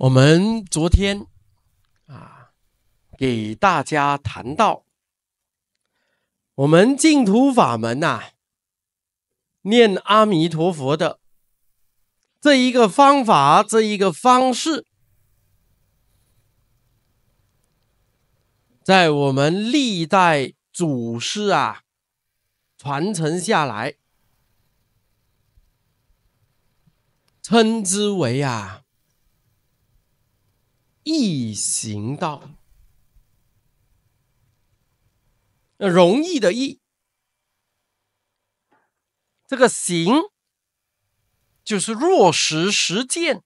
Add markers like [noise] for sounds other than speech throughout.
我们昨天啊，给大家谈到我们净土法门呐，念阿弥陀佛的这一个方法，这一个方式，在我们历代祖师啊传承下来，称之为啊。易行道，那容易的易，这个行就是落实实践，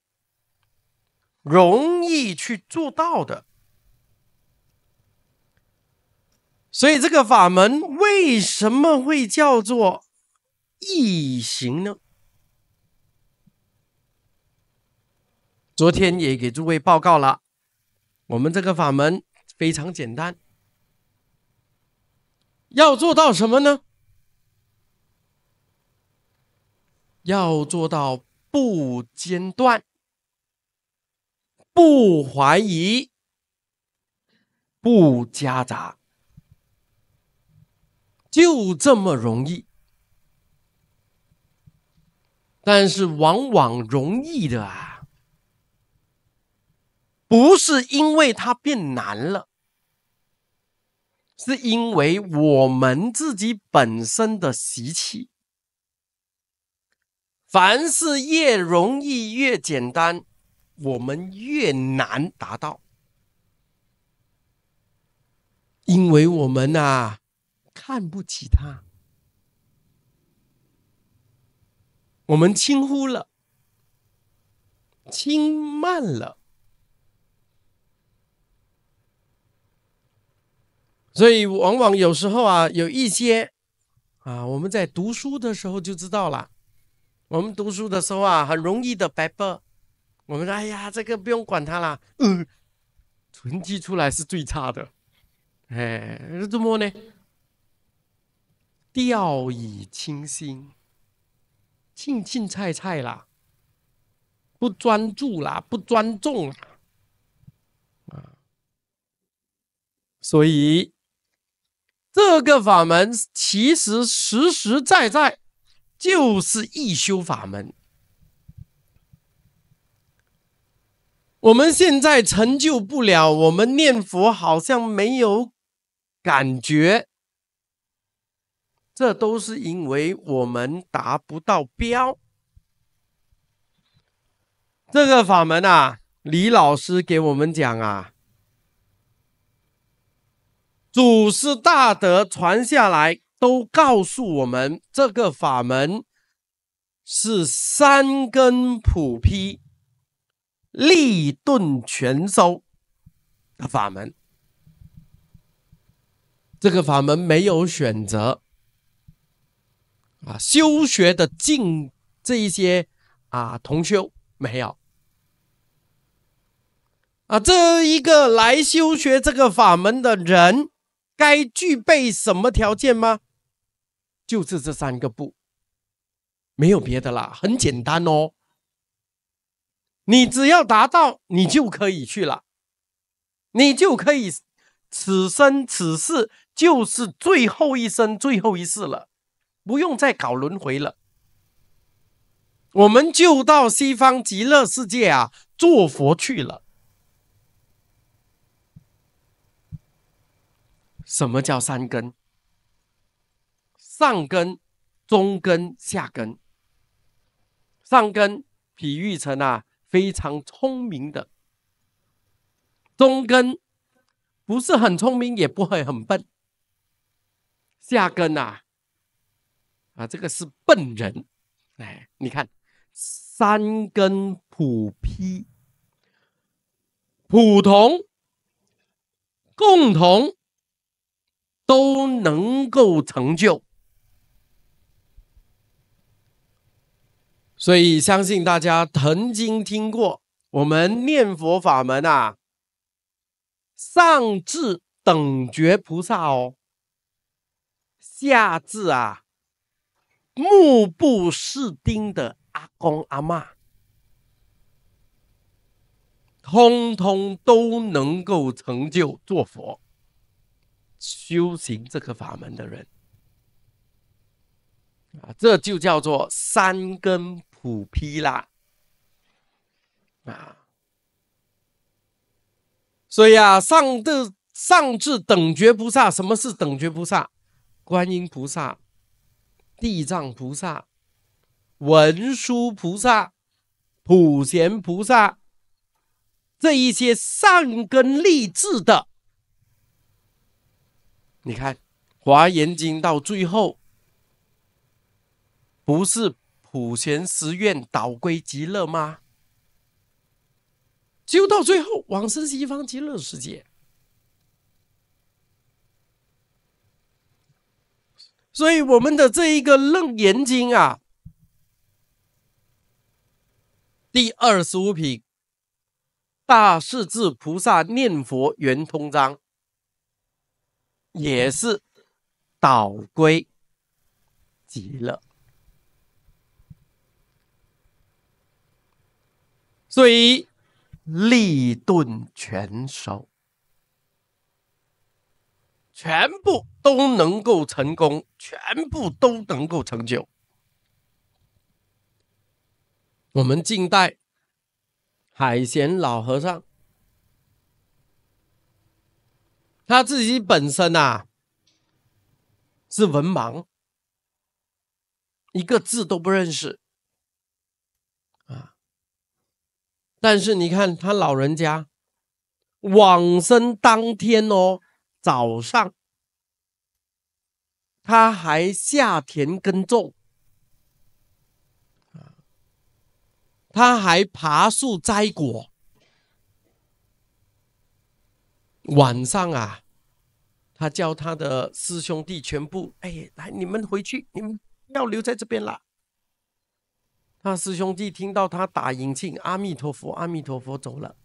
容易去做到的。所以这个法门为什么会叫做易行呢？昨天也给诸位报告了。我们这个法门非常简单，要做到什么呢？要做到不间断、不怀疑、不夹杂，就这么容易。但是往往容易的啊。不是因为它变难了，是因为我们自己本身的习气。凡事越容易越简单，我们越难达到，因为我们啊看不起它，我们轻忽了，轻慢了。所以，往往有时候啊，有一些啊，我们在读书的时候就知道了。我们读书的时候啊，很容易的白背。我们说，哎呀，这个不用管它了。嗯，成绩出来是最差的。哎，怎么呢？掉以轻心，尽尽菜菜啦，不专注啦，不尊重啦。啊，所以。这个法门其实实实在在就是易修法门。我们现在成就不了，我们念佛好像没有感觉，这都是因为我们达不到标。这个法门啊，李老师给我们讲啊。祖师大德传下来都告诉我们，这个法门是三根普披、立顿全收的法门。这个法门没有选择啊，修学的进这一些啊，同修没有啊，这一个来修学这个法门的人。该具备什么条件吗？就是这三个不，没有别的啦，很简单哦。你只要达到，你就可以去了，你就可以此生此世就是最后一生最后一世了，不用再搞轮回了，我们就到西方极乐世界啊，做佛去了。什么叫三根？上根、中根、下根。上根比喻成啊，非常聪明的；中根不是很聪明，也不会很笨；下根啊，啊，这个是笨人。哎，你看，三根普批，普通、共同。都能够成就，所以相信大家曾经听过，我们念佛法门啊，上至等觉菩萨哦，下至啊目不识丁的阿公阿妈，通通都能够成就做佛。修行这个法门的人啊，这就叫做三根普披啦啊！所以啊，上至上至等觉菩萨，什么是等觉菩萨？观音菩萨、地藏菩萨、文殊菩萨、普贤菩萨，这一些善根利智的。你看《华严经》到最后，不是普贤十愿导归极乐吗？就到最后往生西方极乐世界。所以我们的这一个《楞严经》啊，第二十五品《大势至菩萨念佛圆通章》。也是倒归极乐，所以立顿全收，全部都能够成功，全部都能够成就。我们近代海贤老和尚。他自己本身啊是文盲，一个字都不认识啊。但是你看他老人家往生当天哦，早上他还下田耕种啊，他还爬树摘果。晚上啊，他叫他的师兄弟全部，哎，来你们回去，你们要留在这边了。他师兄弟听到他打引磬，阿弥陀佛，阿弥陀佛走了，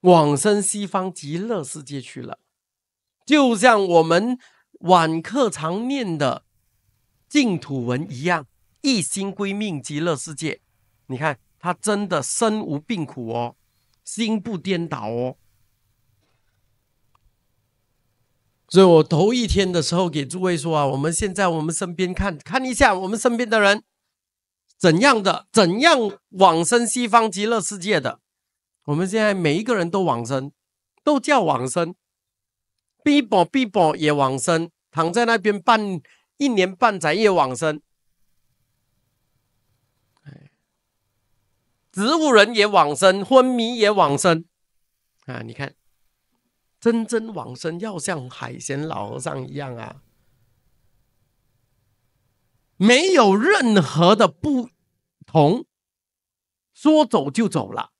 往生西方极乐世界去了。就像我们晚课常念的净土文一样，一心归命极乐世界。你看，他真的身无病苦哦。心不颠倒哦，所以我头一天的时候给诸位说啊，我们现在我们身边看看一下我们身边的人怎样的怎样往生西方极乐世界的。我们现在每一个人都往生，都叫往生，B 宝 B 宝也往生，躺在那边半一年半载也往生。植物人也往生，昏迷也往生，啊！你看，真正往生要像海贤老和尚一样啊，没有任何的不同，说走就走了，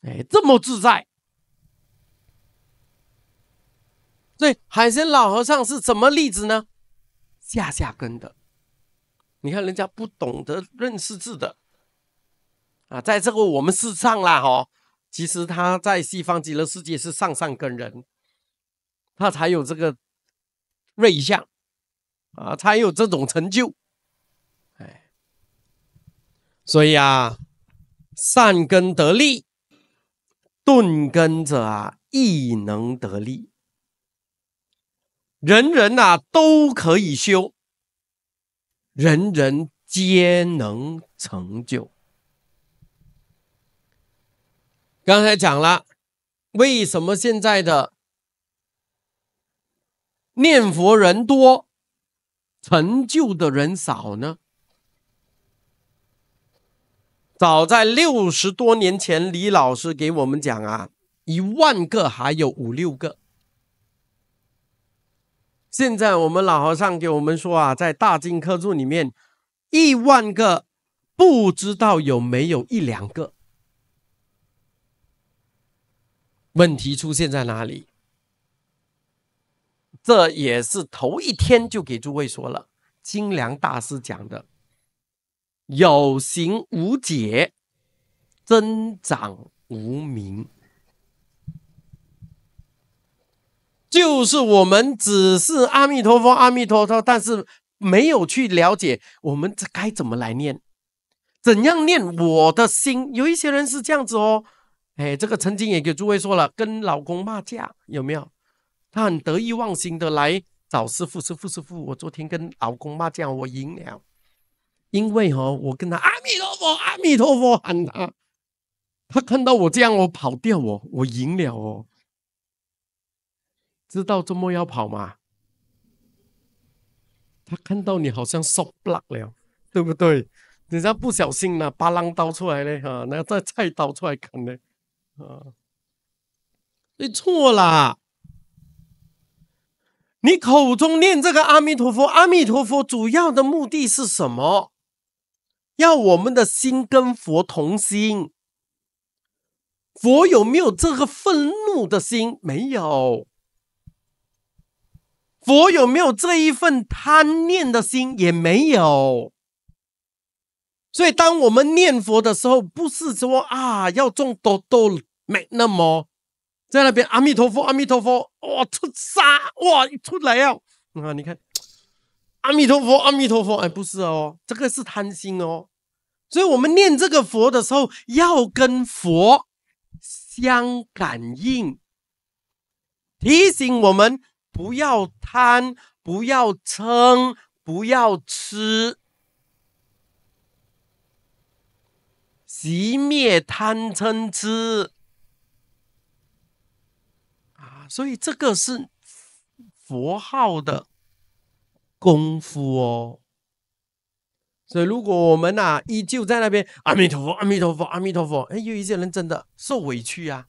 哎，这么自在。所以，海鲜老和尚是什么例子呢？下下根的，你看人家不懂得认识字的。啊，在这个我们世上了哈，其实他在西方极乐世界是上上根人，他才有这个瑞相啊，才有这种成就。哎，所以啊，善根得利，钝根者啊亦能得利，人人呐都可以修，人人皆能成就。刚才讲了，为什么现在的念佛人多，成就的人少呢？早在六十多年前，李老师给我们讲啊，一万个还有五六个。现在我们老和尚给我们说啊，在大金科注里面，一万个不知道有没有一两个。问题出现在哪里？这也是头一天就给诸位说了，清凉大师讲的“有形无解，增长无名”，就是我们只是阿弥陀佛、阿弥陀佛，但是没有去了解我们这该怎么来念，怎样念我的心。有一些人是这样子哦。哎，这个曾经也给诸位说了，跟老公骂架有没有？他很得意忘形的来找师傅，师傅师傅，我昨天跟老公骂架，我赢了，因为哦，我跟他阿弥陀佛阿弥陀佛喊他，他看到我这样，我跑掉，我我赢了哦，知道周末要跑吗？他看到你好像烧 black 了，对不对？人家不小心呢，巴浪刀出来了哈，那再菜刀出来砍呢。啊，你错啦！你口中念这个阿弥陀佛，阿弥陀佛，主要的目的是什么？要我们的心跟佛同心。佛有没有这个愤怒的心？没有。佛有没有这一份贪念的心？也没有。所以，当我们念佛的时候，不是说啊，要种多多美，那么在那边阿弥陀佛，阿弥陀佛，哇，出沙，哇，出来呀，啊，你看，阿弥陀佛，阿弥陀佛，哎，不是哦，这个是贪心哦。所以，我们念这个佛的时候，要跟佛相感应，提醒我们不要贪，不要撑，不要吃。即灭贪嗔痴啊，所以这个是佛号的功夫哦。所以如果我们呐依旧在那边阿弥陀佛，阿弥陀佛，阿弥陀佛，哎，有一些人真的受委屈啊，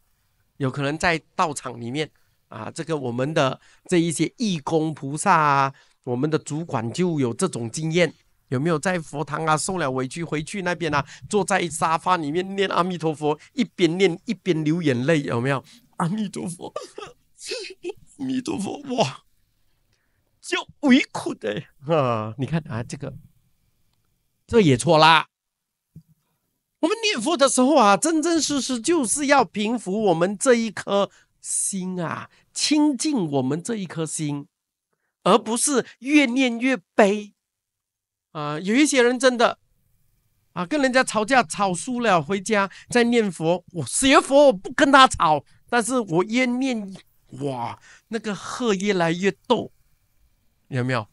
有可能在道场里面啊，这个我们的这一些义工菩萨啊，我们的主管就有这种经验。有没有在佛堂啊受了委屈，回去那边啊坐在沙发里面念阿弥陀佛，一边念一边流眼泪，有没有？阿弥陀佛，弥陀佛，哇，叫委苦的啊！你看啊，这个这也错啦。我们念佛的时候啊，真真实实就是要平复我们这一颗心啊，清净我们这一颗心，而不是越念越悲。啊，有一些人真的，啊，跟人家吵架吵输了，回家在念佛。我学佛，我不跟他吵，但是我越念，哇，那个鹤越来越逗，有没有？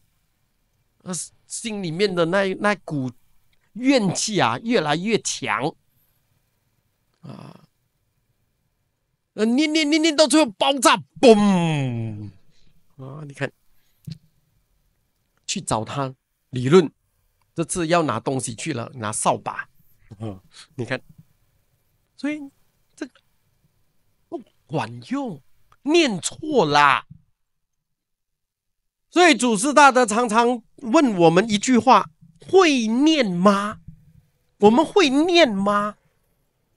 呃，心里面的那那股怨气啊，越来越强，啊，呃，念念念念到最后爆炸，嘣！啊，你看，去找他理论。这次要拿东西去了，拿扫把。嗯，你看，所以这个不管用，念错啦。所以祖师大德常常问我们一句话：会念吗？我们会念吗？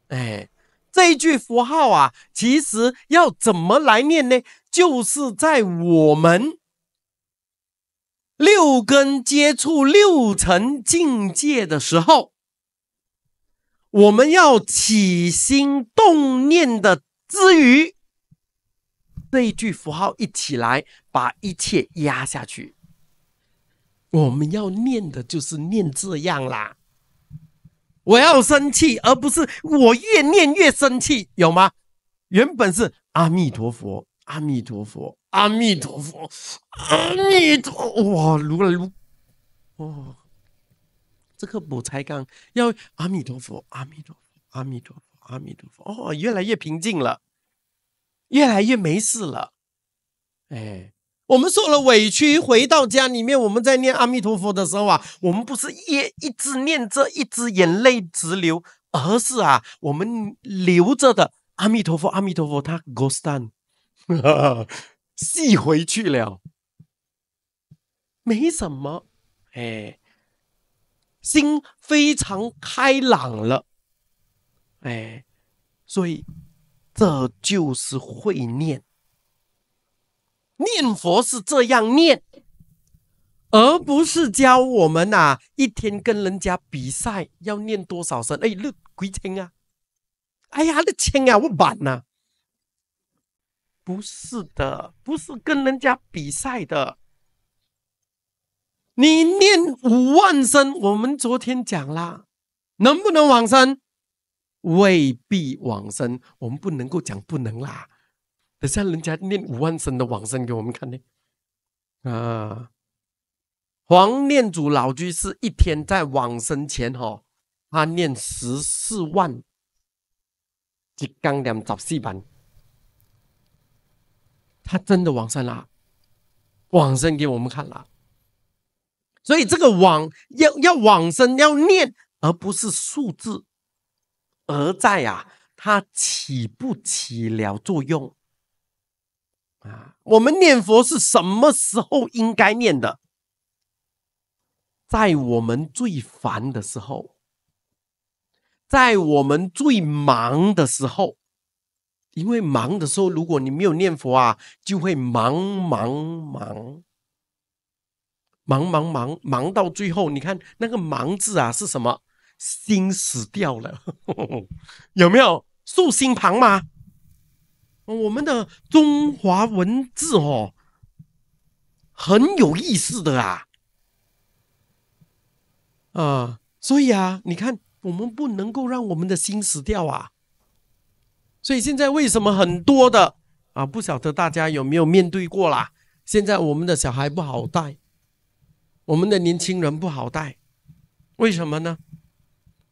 哎，这一句佛号啊，其实要怎么来念呢？就是在我们。六根接触六层境界的时候，我们要起心动念的之余，这一句符号一起来，把一切压下去。我们要念的就是念这样啦，我要生气，而不是我越念越生气，有吗？原本是阿弥陀佛，阿弥陀佛。阿弥陀佛，阿弥陀哇！如来如哇，这个不才刚要阿弥陀佛，阿弥陀佛，阿弥陀佛，阿弥陀佛。哦，越来越平静了，越来越没事了。哎，我们受了委屈，回到家里面，我们在念阿弥陀佛的时候啊，我们不是一一直念着，一直眼泪直流，而是啊，我们留着的阿弥陀佛，阿弥陀佛，他 goes on。吸回去了，没什么，哎，心非常开朗了，哎，所以这就是会念，念佛是这样念，而不是教我们啊，一天跟人家比赛要念多少声，哎，那鬼听啊，哎呀，那听啊，我板呐。不是的，不是跟人家比赛的。你念五万声，我们昨天讲啦，能不能往生？未必往生，我们不能够讲不能啦。等下人家念五万声的往生给我们看呢。啊，黄念祖老居士一天在往生前哈，他念十四万，即刚念十四万。他真的往生啦，往生给我们看了，所以这个往要要往生要念，而不是数字，而在啊，它起不起了作用啊？我们念佛是什么时候应该念的？在我们最烦的时候，在我们最忙的时候。因为忙的时候，如果你没有念佛啊，就会忙忙忙，忙忙忙，忙到最后，你看那个“忙”字啊，是什么？心死掉了，[laughs] 有没有“竖心旁”吗？我们的中华文字哦，很有意思的啊。呃，所以啊，你看，我们不能够让我们的心死掉啊。所以现在为什么很多的啊？不晓得大家有没有面对过啦？现在我们的小孩不好带，我们的年轻人不好带，为什么呢？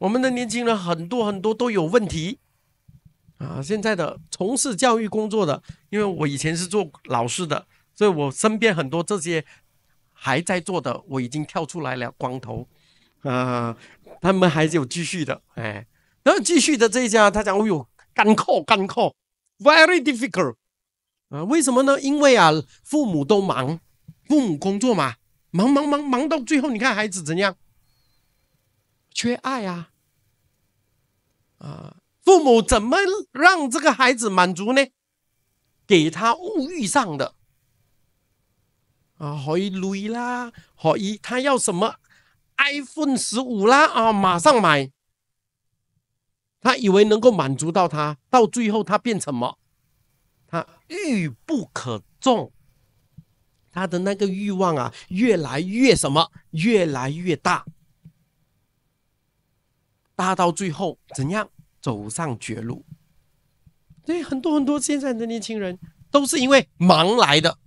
我们的年轻人很多很多都有问题啊！现在的从事教育工作的，因为我以前是做老师的，所以我身边很多这些还在做的，我已经跳出来了，光头啊，他们还有继续的哎，然后继续的这一家，他讲，哎呦。干渴，干渴，very difficult 啊？为什么呢？因为啊，父母都忙，父母工作嘛，忙忙忙忙到最后，你看孩子怎样？缺爱啊！啊，父母怎么让这个孩子满足呢？给他物欲上的啊，好累啦！好一，他要什么？iPhone 十五啦！啊，马上买。他以为能够满足到他，到最后他变成什么？他欲不可纵，他的那个欲望啊，越来越什么？越来越大，大到最后怎样走上绝路？所以很多很多现在的年轻人都是因为忙来的，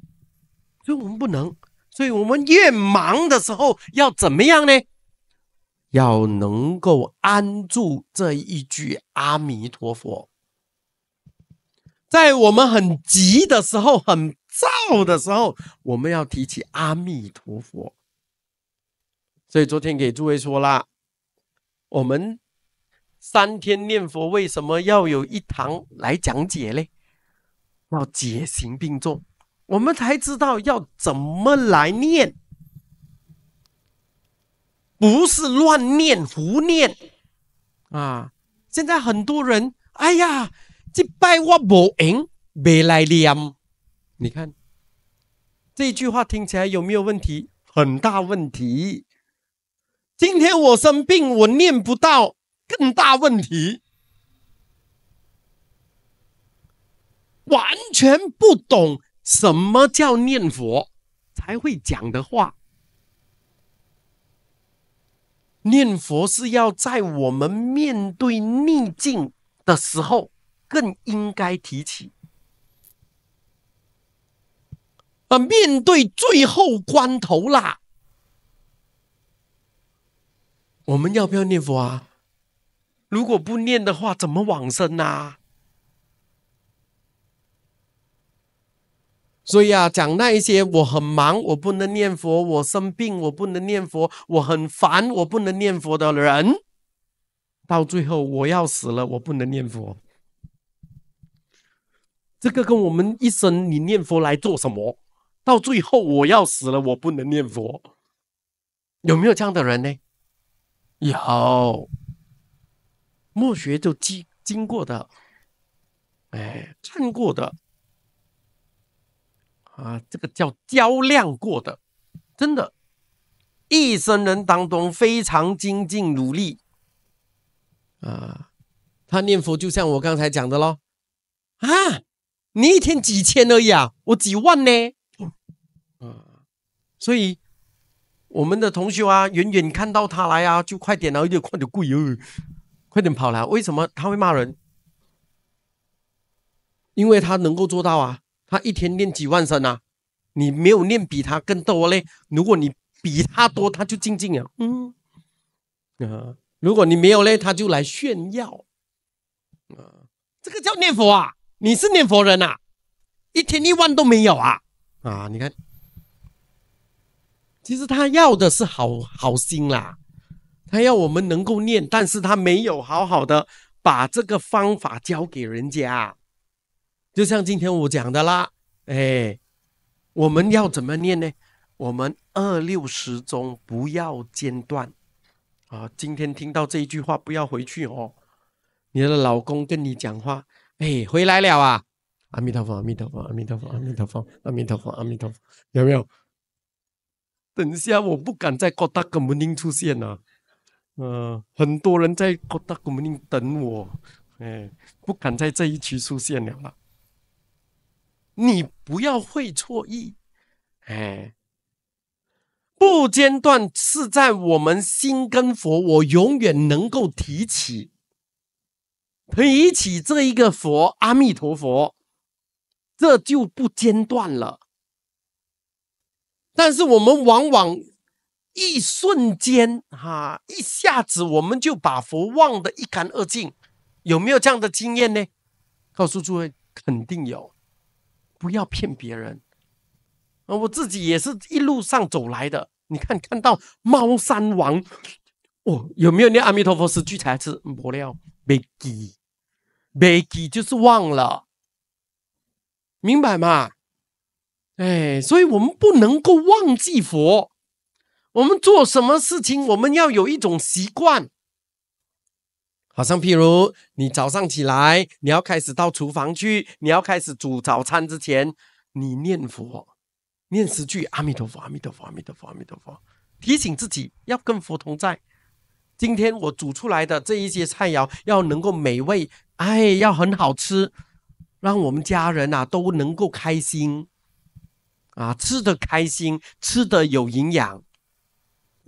所以我们不能，所以我们越忙的时候要怎么样呢？要能够安住这一句阿弥陀佛，在我们很急的时候、很躁的时候，我们要提起阿弥陀佛。所以昨天给诸位说啦，我们三天念佛为什么要有一堂来讲解嘞？要解行并重，我们才知道要怎么来念。不是乱念胡念啊！现在很多人，哎呀，这拜我无应，没来念。你看这句话听起来有没有问题？很大问题。今天我生病，我念不到，更大问题。完全不懂什么叫念佛才会讲的话。念佛是要在我们面对逆境的时候更应该提起啊！面对最后关头啦，我们要不要念佛啊？如果不念的话，怎么往生呢？所以啊，讲那一些我很忙，我不能念佛；我生病，我不能念佛；我很烦，我不能念佛的人，到最后我要死了，我不能念佛。这个跟我们一生你念佛来做什么？到最后我要死了，我不能念佛，有没有这样的人呢？有，墨学就经经过的，哎，看过的。啊，这个叫较量过的，真的，一生人当中非常精进努力啊。他念佛就像我刚才讲的喽啊，你一天几千而已啊，我几万呢，啊，所以我们的同学啊，远远看到他来啊，就快点啊，就快点跪哦，快点跑来。为什么他会骂人？因为他能够做到啊。他一天念几万声啊？你没有念比他更多嘞？如果你比他多，他就静静啊。嗯啊，如果你没有嘞，他就来炫耀。啊，这个叫念佛啊？你是念佛人呐？一天一万都没有啊？啊，你看，其实他要的是好好心啦，他要我们能够念，但是他没有好好的把这个方法教给人家。就像今天我讲的啦，哎，我们要怎么念呢？我们二六十中不要间断，啊，今天听到这一句话不要回去哦。你的老公跟你讲话，哎，回来了啊！阿弥陀佛，阿弥陀佛，阿弥陀佛，阿弥陀佛，阿弥陀佛，阿弥陀佛，有没有？等一下，我不敢在高大公门厅出现啊。呃，很多人在高大公门厅等我，哎，不敢在这一区出现了啦。你不要会错意，哎，不间断是在我们心跟佛，我永远能够提起，提起这一个佛阿弥陀佛，这就不间断了。但是我们往往一瞬间，哈，一下子我们就把佛忘得一干二净，有没有这样的经验呢？告诉诸位，肯定有。不要骗别人，啊！我自己也是一路上走来的。你看，看到猫山王，哦，有没有念阿弥陀佛是聚财字？不了，没记，没记，就是忘了，明白吗？哎，所以我们不能够忘记佛。我们做什么事情，我们要有一种习惯。好像譬如你早上起来，你要开始到厨房去，你要开始煮早餐之前，你念佛，念十句阿弥陀佛，阿弥陀佛，阿弥陀佛，阿弥陀佛，提醒自己要跟佛同在。今天我煮出来的这一些菜肴要能够美味，哎，要很好吃，让我们家人呐都能够开心，啊，吃的开心，吃的有营养，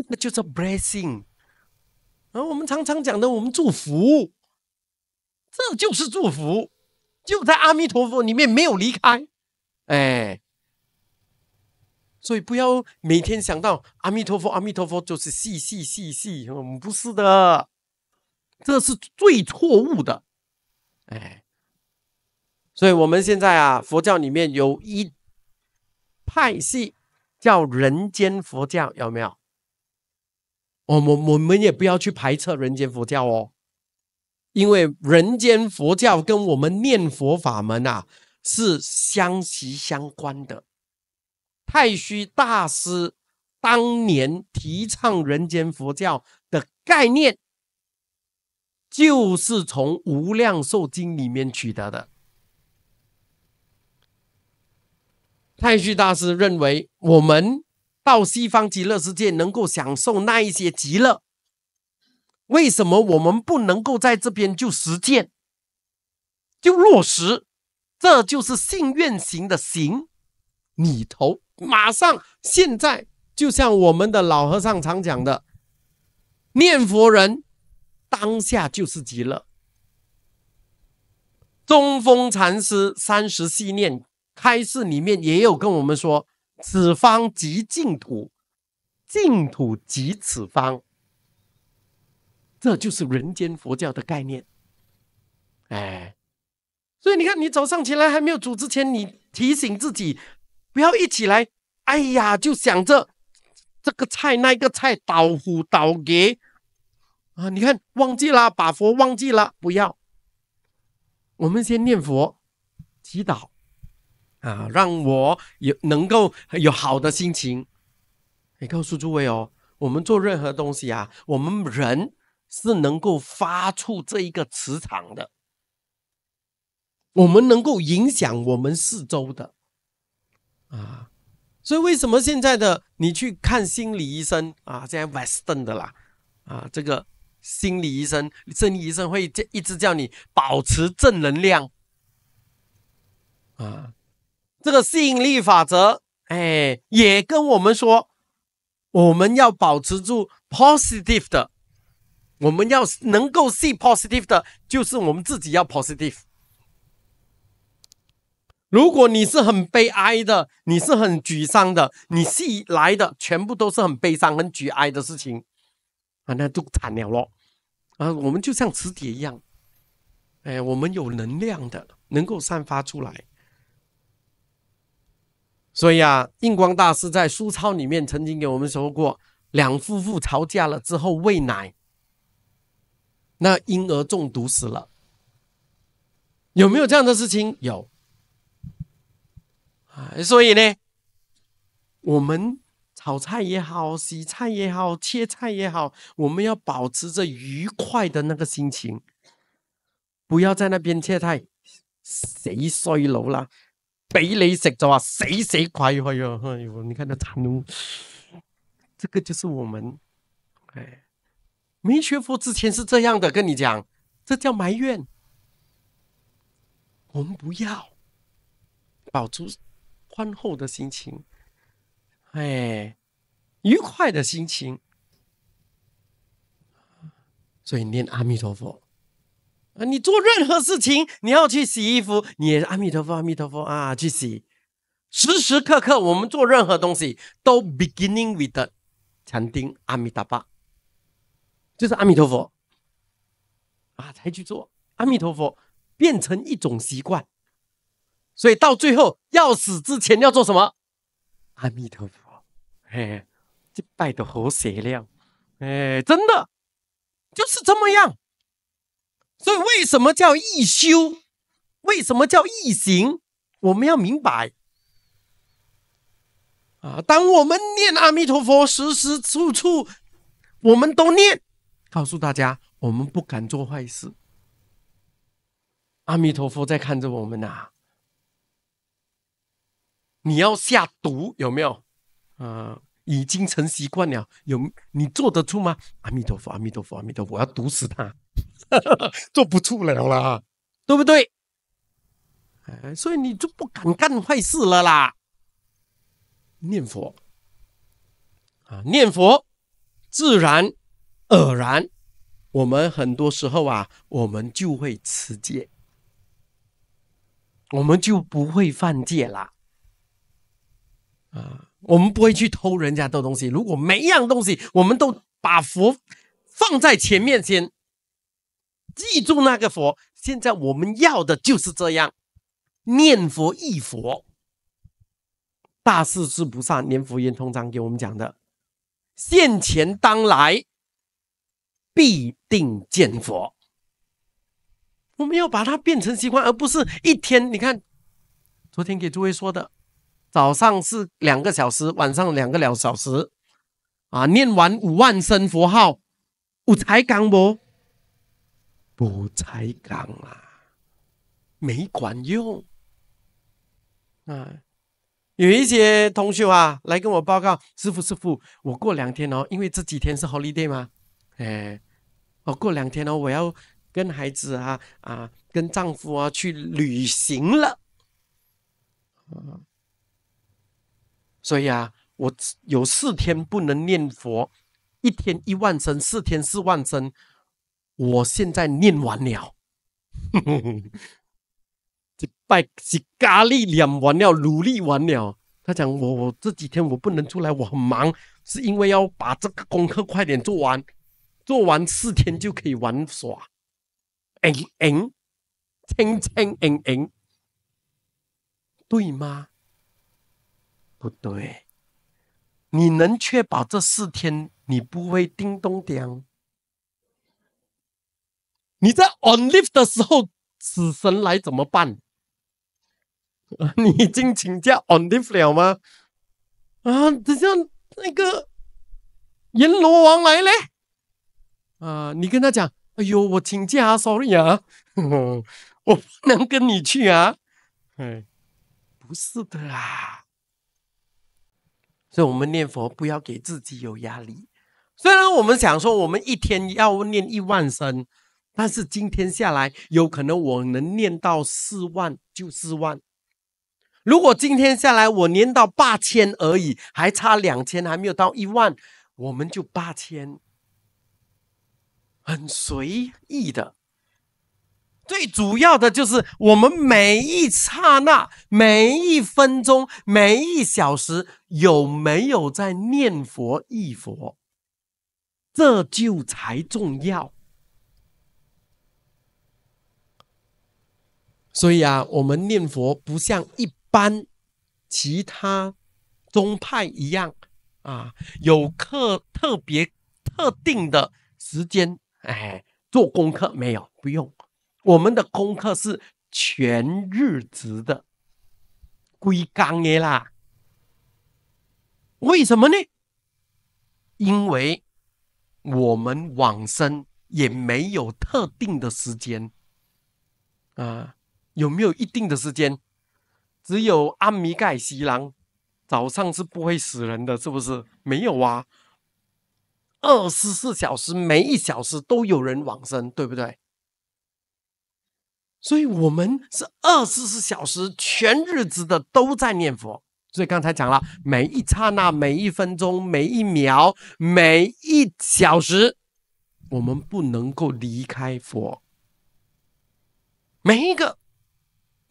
那就叫 blessing。而我们常常讲的，我们祝福，这就是祝福，就在阿弥陀佛里面没有离开，哎，所以不要每天想到阿弥陀佛，阿弥陀佛就是是是是是，我们不是的，这是最错误的，哎，所以我们现在啊，佛教里面有一派系叫人间佛教，有没有？我们我们也不要去排斥人间佛教哦，因为人间佛教跟我们念佛法门啊是相息相关的。太虚大师当年提倡人间佛教的概念，就是从《无量寿经》里面取得的。太虚大师认为我们。到西方极乐世界能够享受那一些极乐，为什么我们不能够在这边就实践，就落实？这就是信愿行的行，你投马上现在，就像我们的老和尚常讲的，念佛人当下就是极乐。中风禅师《三十系念》开示里面也有跟我们说。此方即净土，净土即此方，这就是人间佛教的概念。哎，所以你看，你早上起来还没有煮之前，你提醒自己不要一起来，哎呀，就想着这个菜那个菜，倒夫倒给啊！你看忘记了把佛忘记了，不要，我们先念佛祈祷。啊，让我有能够有好的心情。你告诉诸位哦，我们做任何东西啊，我们人是能够发出这一个磁场的，我们能够影响我们四周的啊。所以为什么现在的你去看心理医生啊？现在 western 的啦啊，这个心理医生、心理医生会一直叫你保持正能量啊。这个吸引力法则，哎，也跟我们说，我们要保持住 positive 的，我们要能够 see positive 的，就是我们自己要 positive。如果你是很悲哀的，你是很沮丧的，你吸来的全部都是很悲伤、很沮哀的事情，啊，那就惨了喽。啊，我们就像磁铁一样，哎，我们有能量的，能够散发出来。所以啊，印光大师在书抄里面曾经给我们说过，两夫妇吵架了之后喂奶，那婴儿中毒死了，有没有这样的事情？有所以呢，我们炒菜也好，洗菜也好，切菜也好，我们要保持着愉快的那个心情，不要在那边切菜，谁衰楼了？比你食着啊，死谁快哟！哎呦，你看这惨奴，这个就是我们哎，没学佛之前是这样的。跟你讲，这叫埋怨。我们不要，保持宽厚的心情，哎，愉快的心情。所以念阿弥陀佛。啊！你做任何事情，你要去洗衣服，你也是阿弥陀佛，阿弥陀佛啊！去洗，时时刻刻我们做任何东西都 beginning with 禅定阿弥达巴，就是阿弥陀佛啊！才去做阿弥陀佛，变成一种习惯，所以到最后要死之前要做什么？阿弥陀佛，嘿嘿，拜的和谐了，哎，真的就是这么样。所以为什么叫易修？为什么叫易行？我们要明白啊！当我们念阿弥陀佛时时处处，我们都念，告诉大家，我们不敢做坏事。阿弥陀佛在看着我们呐！你要下毒有没有？啊，已经成习惯了，有你做得出吗？阿弥陀佛，阿弥陀佛，阿弥陀，佛，我要毒死他！[laughs] 做不出来啦，对不对？哎，所以你就不敢干坏事了啦。念佛啊，念佛自然而然，我们很多时候啊，我们就会持戒，我们就不会犯戒啦。啊，我们不会去偷人家的东西。如果每一样东西，我们都把佛放在前面先。记住那个佛，现在我们要的就是这样，念佛忆佛，大势至菩萨念佛音通常给我们讲的，现前当来必定见佛。我们要把它变成习惯，而不是一天。你看，昨天给诸位说的，早上是两个小时，晚上两个两小时，啊，念完五万声佛号，我才敢播。我才讲啊，没管用啊！有一些同学啊，来跟我报告，师傅师傅，我过两天哦，因为这几天是 holiday 嘛，哎，我过两天哦，我要跟孩子啊啊，跟丈夫啊去旅行了，所以啊，我有四天不能念佛，一天一万声，四天四万声。我现在念完了，[laughs] 这拜是咖喱念完了，努力完了。他讲我我这几天我不能出来，我很忙，是因为要把这个功课快点做完，做完四天就可以玩耍。嗯嗯，轻轻嗯嗯，对吗？不对，你能确保这四天你不会叮咚叮？你在 on leave 的时候，死神来怎么办？你已经请假 on leave 了吗？啊，等下那个阎罗王来嘞？啊，你跟他讲，哎呦，我请假，sorry 啊，[laughs] 我不能跟你去啊。哎，不是的啊。所以，我们念佛不要给自己有压力。虽然我们想说，我们一天要念一万声。但是今天下来，有可能我能念到四万就四万。如果今天下来我念到八千而已，还差两千还没有到一万，我们就八千，很随意的。最主要的就是我们每一刹那、每一分钟、每一小时有没有在念佛忆佛，这就才重要。所以啊，我们念佛不像一般其他宗派一样啊，有课特别特定的时间，哎，做功课没有不用。我们的功课是全日制的，归纲的啦。为什么呢？因为我们往生也没有特定的时间啊。有没有一定的时间？只有安弥盖西郎早上是不会死人的是不是？没有啊，二十四小时每一小时都有人往生，对不对？所以我们是二十四小时全日子的都在念佛。所以刚才讲了，每一刹那、每一分钟、每一秒、每一小时，我们不能够离开佛。每一个。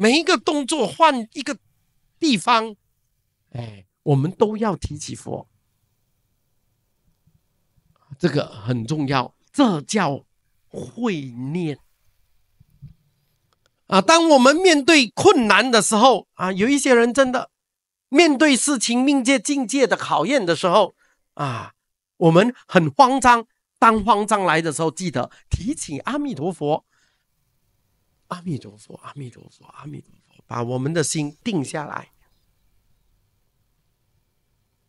每一个动作换一个地方，哎，我们都要提起佛，这个很重要，这叫会念啊。当我们面对困难的时候啊，有一些人真的面对事情命界境界的考验的时候啊，我们很慌张。当慌张来的时候，记得提起阿弥陀佛。阿弥陀佛，阿弥陀佛，阿弥陀佛，把我们的心定下来。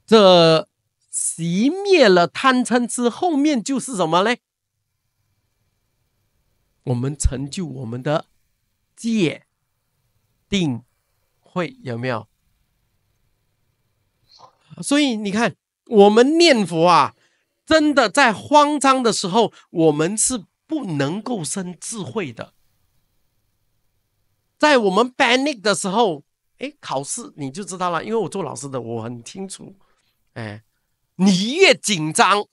这熄灭了贪嗔痴，后面就是什么嘞？我们成就我们的戒、定、慧，有没有？所以你看，我们念佛啊，真的在慌张的时候，我们是不能够生智慧的。在我们 panic 的时候，哎，考试你就知道了，因为我做老师的，我很清楚，哎，你越紧张，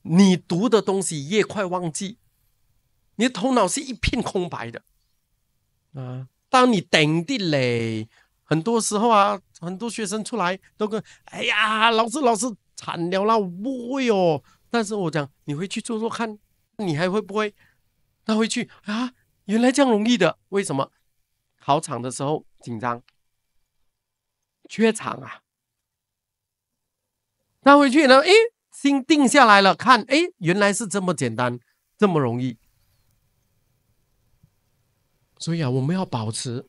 你读的东西越快忘记，你的头脑是一片空白的，啊，当你等的嘞，很多时候啊，很多学生出来都跟，哎呀，老师老师惨了啦，我不会哦，但是我讲，你回去做做看，你还会不会？他回去啊。原来这样容易的，为什么考场的时候紧张、缺场啊？那回去呢？哎，心定下来了，看，哎，原来是这么简单，这么容易。所以啊，我们要保持。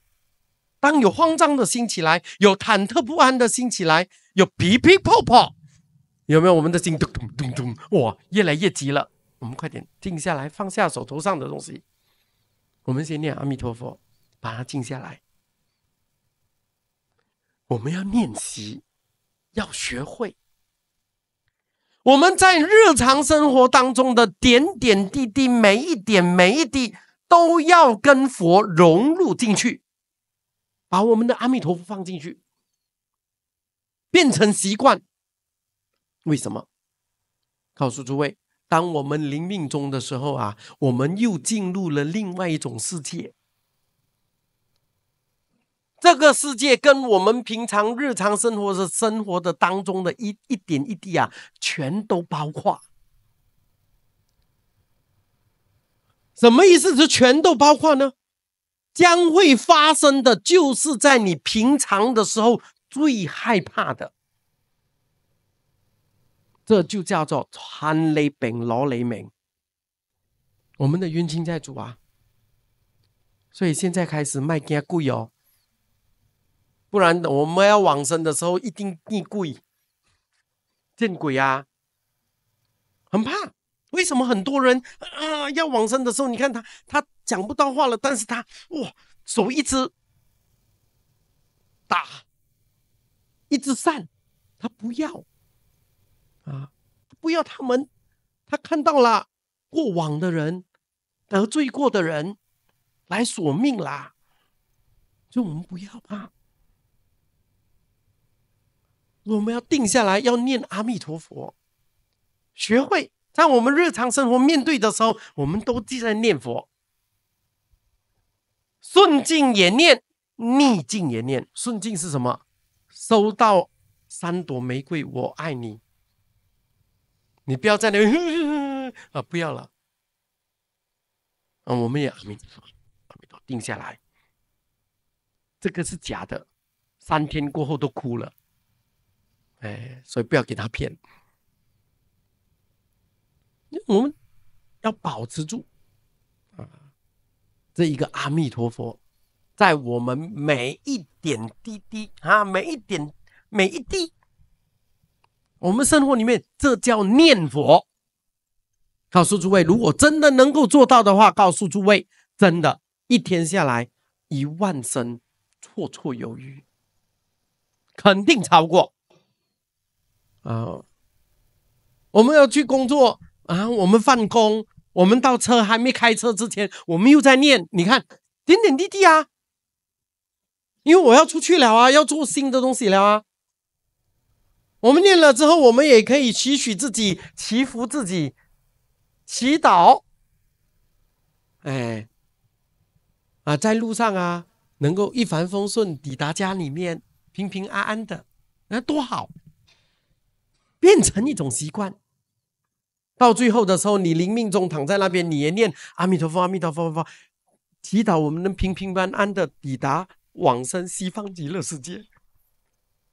当有慌张的心起来，有忐忑不安的心起来，有皮皮泡泡，有没有？我们的心咚咚咚咚，哇，越来越急了。我们快点定下来，放下手头上的东西。我们先念阿弥陀佛，把它静下来。我们要练习，要学会。我们在日常生活当中的点点滴滴，每一点每一滴，都要跟佛融入进去，把我们的阿弥陀佛放进去，变成习惯。为什么？告诉诸位。当我们临命终的时候啊，我们又进入了另外一种世界。这个世界跟我们平常日常生活的、生活的当中的一一点一滴啊，全都包括。什么意思？是全都包括呢？将会发生的就是在你平常的时候最害怕的。这就叫做穿雷饼，落雷鸣。我们的冤亲债主啊，所以现在开始卖更贵哦，不然我们要往生的时候一定逆贵，见鬼啊！很怕。为什么很多人啊要往生的时候，你看他他讲不到话了，但是他哇手一直打，一直扇，他不要。啊！不要他们，他看到了过往的人得罪过的人来索命啦。就我们不要怕，我们要定下来要念阿弥陀佛，学会在我们日常生活面对的时候，我们都记在念佛。顺境也念，逆境也念。顺境是什么？收到三朵玫瑰，我爱你。你不要在那边 [laughs] 啊！不要了啊！我们也阿弥陀佛，阿弥陀定下来，这个是假的。三天过后都哭了，哎，所以不要给他骗。我们要保持住啊，这一个阿弥陀佛，在我们每一点滴滴啊，每一点每一滴。我们生活里面，这叫念佛。告诉诸位，如果真的能够做到的话，告诉诸位，真的，一天下来一万声，绰绰有余，肯定超过。啊，我们要去工作啊，我们放工，我们到车还没开车之前，我们又在念。你看，点点滴滴啊，因为我要出去了啊，要做新的东西了啊。我们念了之后，我们也可以祈许自己、祈福自己、祈祷。哎，啊，在路上啊，能够一帆风顺抵达家里面，平平安安的，那多好！变成一种习惯，到最后的时候，你临命中躺在那边，你也念阿弥陀佛，阿弥陀佛佛，祈祷我们能平平安安的抵达往生西方极乐世界。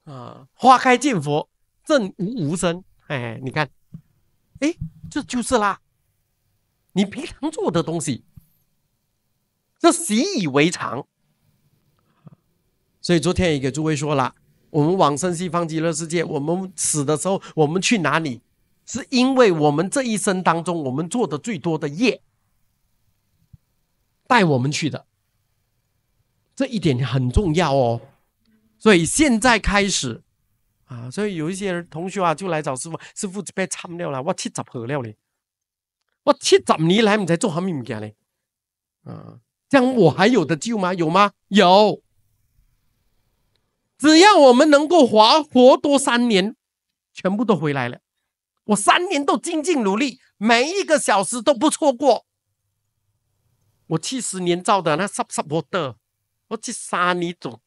啊，花开见佛。正无无声，哎，你看，哎，这就是啦。你平常做的东西，这习以为常。所以昨天也给诸位说了，我们往生西方极乐世界，我们死的时候，我们去哪里？是因为我们这一生当中，我们做的最多的业，带我们去的。这一点很重要哦。所以现在开始。啊，所以有一些同学啊，就来找师傅。师傅，别掺料了，我七十岁了嘞，我七十年来，你在做什么物件嘞？啊，这样我还有的救吗？有吗？有，只要我们能够活活多三年，全部都回来了。我三年都精进努力，每一个小时都不错过。我七十年造的那刹刹摩的，我七杀你总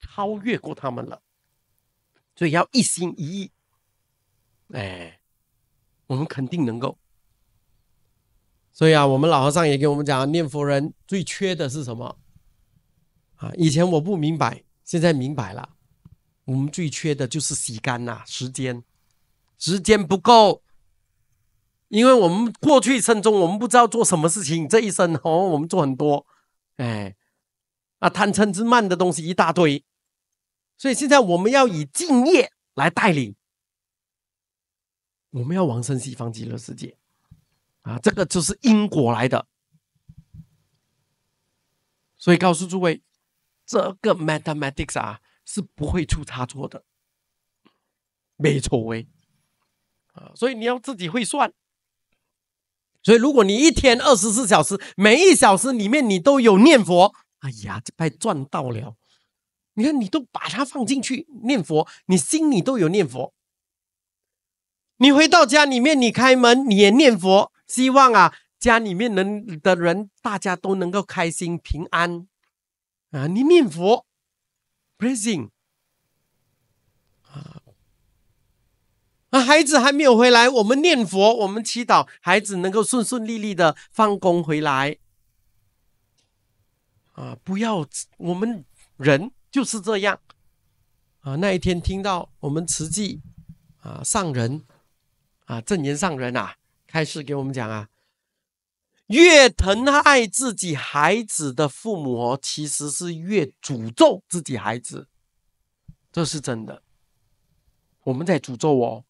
超越过他们了。所以要一心一意，哎，我们肯定能够。所以啊，我们老和尚也给我们讲，念佛人最缺的是什么？啊，以前我不明白，现在明白了。我们最缺的就是时间呐，时间时间不够。因为我们过去一生中，我们不知道做什么事情，这一生哦，我们做很多，哎，啊贪嗔痴慢的东西一大堆。所以现在我们要以敬业来带领，我们要往生西方极乐世界，啊，这个就是因果来的。所以告诉诸位，这个 mathematics 啊是不会出差错的，没错喂。啊，所以你要自己会算。所以如果你一天二十四小时，每一小时里面你都有念佛，哎呀，这快赚到了。你看，你都把它放进去念佛，你心里都有念佛。你回到家里面，你开门你也念佛，希望啊，家里面人的人大家都能够开心平安啊，你念佛，praising 啊，啊，孩子还没有回来，我们念佛，我们祈祷孩子能够顺顺利利的放工回来啊，不要我们人。就是这样，啊，那一天听到我们慈济啊上人啊正言上人啊开始给我们讲啊，越疼爱自己孩子的父母哦，其实是越诅咒自己孩子，这是真的。我们在诅咒哦，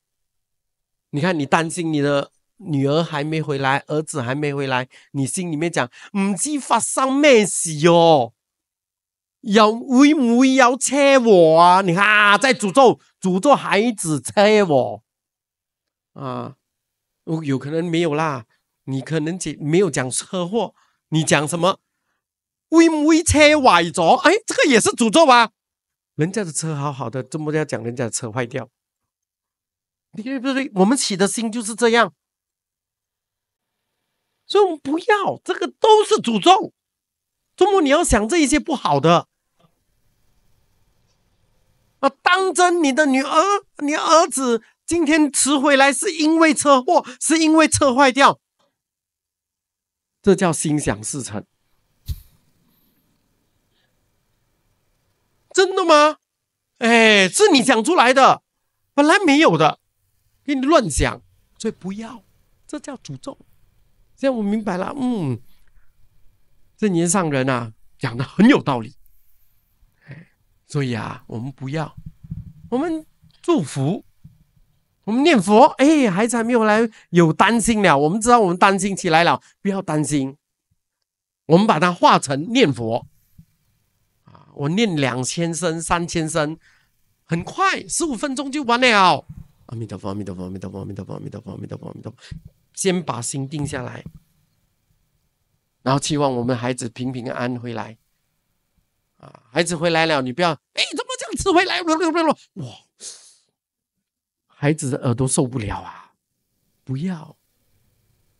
你看，你担心你的女儿还没回来，儿子还没回来，你心里面讲唔知发生咩事哟。有会唔会有车祸啊？你看在诅咒诅咒孩子车祸啊？有有可能没有啦，你可能讲没有讲车祸，你讲什么会唔会车歪咗？哎，这个也是诅咒啊！人家的车好好的，怎么要讲人家的车坏掉？对不对？我们起的心就是这样，所以我们不要，这个都是诅咒。周末你要想这一些不好的啊，当真你的女儿、你儿子今天迟回来是因为车祸，是因为车坏掉，这叫心想事成。真的吗？哎，是你想出来的，本来没有的，给你乱讲，所以不要，这叫诅咒。现在我明白了，嗯。这年上人呐讲的很有道理，哎，所以啊，我们不要，我们祝福，我们念佛，哎，孩子还没有来，有担心了。我们知道我们担心起来了，不要担心，我们把它化成念佛啊，我念两千声、三千声，很快十五分钟就完了。阿弥陀佛，阿弥陀佛，阿弥陀佛，阿弥陀佛，阿弥陀佛，阿弥陀佛，先把心定下来。然后期望我们孩子平平安安回来，啊，孩子回来了，你不要，哎，怎么这样吃回来？不要不要要。哇，孩子的耳朵受不了啊，不要。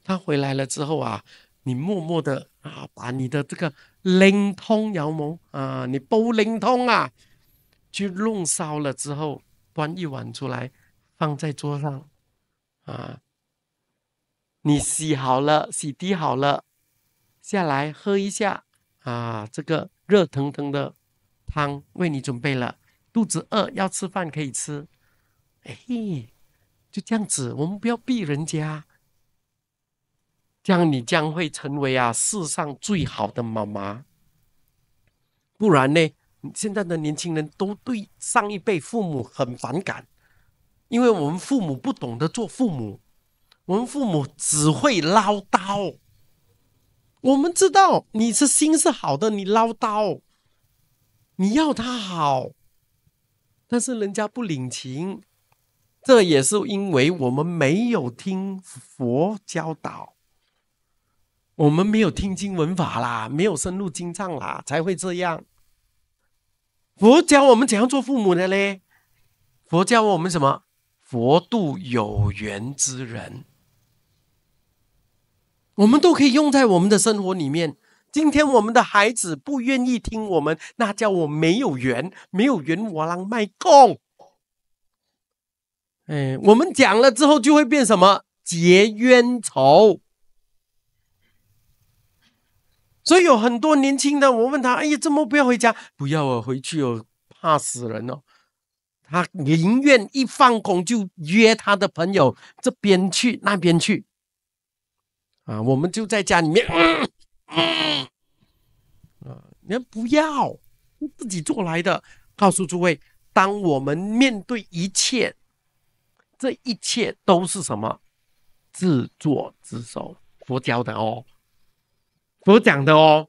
他回来了之后啊，你默默的啊，把你的这个灵通油馍啊，你不灵通啊，去弄烧了之后，端一碗出来放在桌上，啊，你洗好了，洗涤好了。下来喝一下啊，这个热腾腾的汤为你准备了。肚子饿要吃饭可以吃，哎，就这样子，我们不要逼人家，这样你将会成为啊世上最好的妈妈。不然呢，现在的年轻人都对上一辈父母很反感，因为我们父母不懂得做父母，我们父母只会唠叨。我们知道你是心是好的，你唠叨，你要他好，但是人家不领情，这也是因为我们没有听佛教导，我们没有听经文法啦，没有深入经藏啦，才会这样。佛教我们怎样做父母的嘞？佛教我们什么？佛度有缘之人。我们都可以用在我们的生活里面。今天我们的孩子不愿意听我们，那叫我没有缘，没有缘我让麦供。哎，我们讲了之后就会变什么结冤仇，所以有很多年轻的，我问他，哎呀，怎么不要回家？不要啊，回去哦，怕死人哦。他宁愿一放工就约他的朋友这边去那边去。啊，我们就在家里面，啊，你们不要自己做来的。告诉诸位，当我们面对一切，这一切都是什么？自作自受，佛教的哦，佛讲的哦。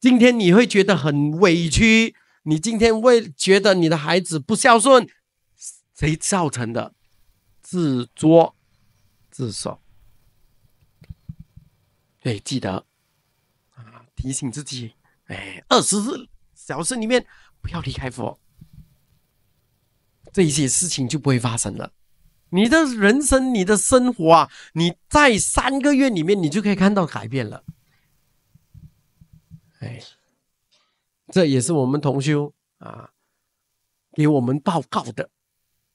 今天你会觉得很委屈，你今天会觉得你的孩子不孝顺，谁造成的？自作自受。对，记得啊，提醒自己，哎，二十四小时里面不要离开佛，这一些事情就不会发生了。你的人生，你的生活啊，你在三个月里面，你就可以看到改变了。哎，这也是我们同修啊，给我们报告的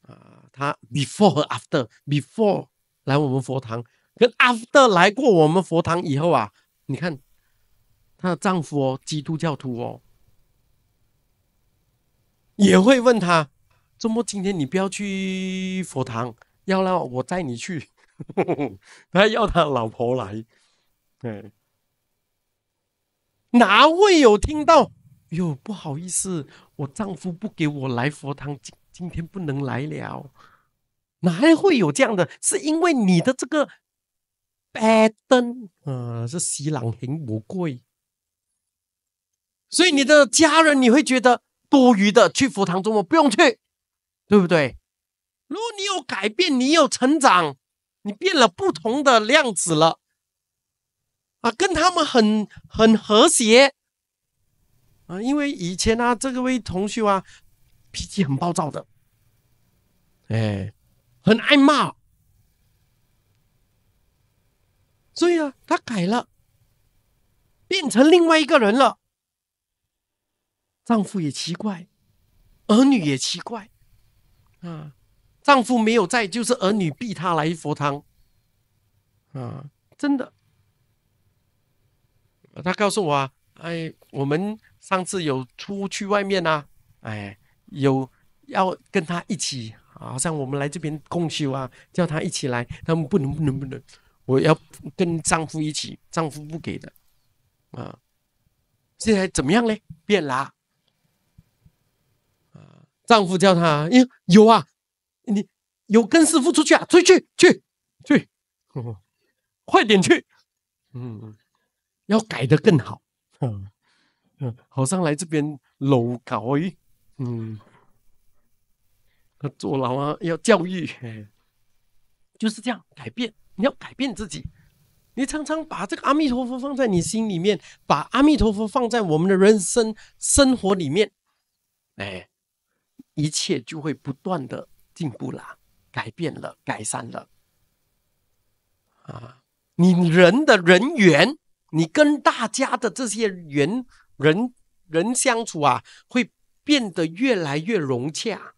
啊，他 before 和 after，before 来我们佛堂。跟阿福的来过我们佛堂以后啊，你看她的丈夫哦，基督教徒哦，也会问她：周末今天你不要去佛堂，要让我带你去。他 [laughs] 要他老婆来，对，哪会有听到？哟，不好意思，我丈夫不给我来佛堂，今今天不能来了。哪会有这样的？是因为你的这个。拜登啊，这西郎很不贵，所以你的家人你会觉得多余的去佛堂做，我不用去，对不对？如果你有改变，你有成长，你变了不同的量子了，啊，跟他们很很和谐啊，因为以前呢，这个位同学啊，脾气很暴躁的，哎，很爱骂。对啊，他改了，变成另外一个人了。丈夫也奇怪，儿女也奇怪，啊，丈夫没有在，就是儿女逼他来佛堂，啊，真的。他告诉我啊，哎，我们上次有出去外面啊，哎，有要跟他一起，好像我们来这边共修啊，叫他一起来，他们不能，不能，不能。我要跟丈夫一起，丈夫不给的，啊，现在怎么样呢？变啦，啊，丈夫叫他，有有啊，你有跟师傅出去啊，出去去去，[laughs] 快点去，嗯，要改的更好，嗯，[laughs] 好上来这边搂搞，嗯，他坐牢啊，要教育，[laughs] 就是这样改变。你要改变自己，你常常把这个阿弥陀佛放在你心里面，把阿弥陀佛放在我们的人生生活里面，哎，一切就会不断的进步啦，改变了，改善了，啊，你人的人缘，你跟大家的这些人人人相处啊，会变得越来越融洽，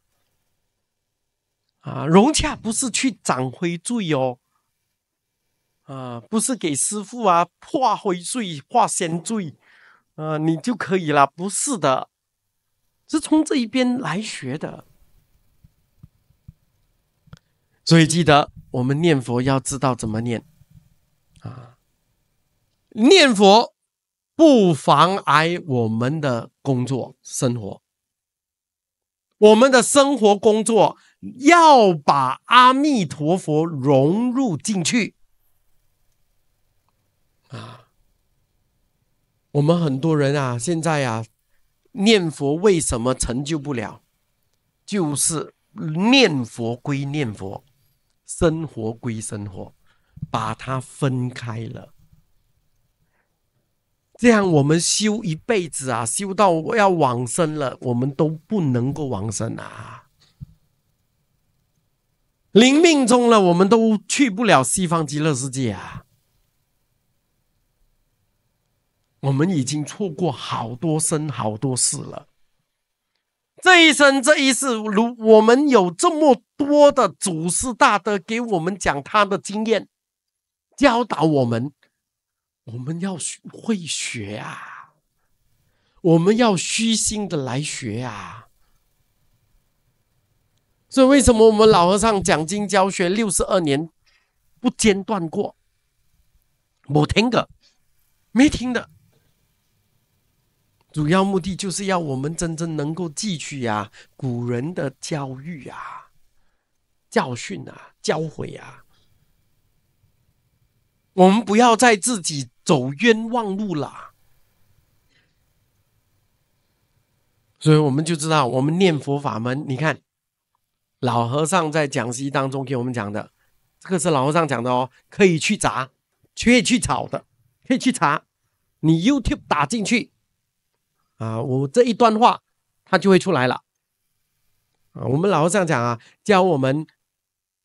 啊，融洽不是去长灰意哦。啊，不是给师傅啊，化灰罪、化仙罪，呃，你就可以了。不是的，是从这一边来学的。所以记得，我们念佛要知道怎么念啊。念佛不妨碍我们的工作生活，我们的生活工作要把阿弥陀佛融入进去。我们很多人啊，现在啊，念佛为什么成就不了？就是念佛归念佛，生活归生活，把它分开了。这样我们修一辈子啊，修到要往生了，我们都不能够往生啊。临命中了，我们都去不了西方极乐世界啊。我们已经错过好多生好多世了。这一生这一世，如我们有这么多的祖师大德给我们讲他的经验，教导我们，我们要会学啊，我们要虚心的来学啊。所以为什么我们老和尚讲经教学六十二年不间断过？我听的，没听的。主要目的就是要我们真正能够汲取呀古人的教育啊、教训啊、教诲啊，我们不要再自己走冤枉路了。所以我们就知道，我们念佛法门，你看老和尚在讲席当中给我们讲的，这个是老和尚讲的哦，可以去查，可以去炒的，可以去查，你 YouTube 打进去。啊，我这一段话，它就会出来了。啊，我们老和尚讲啊，教我们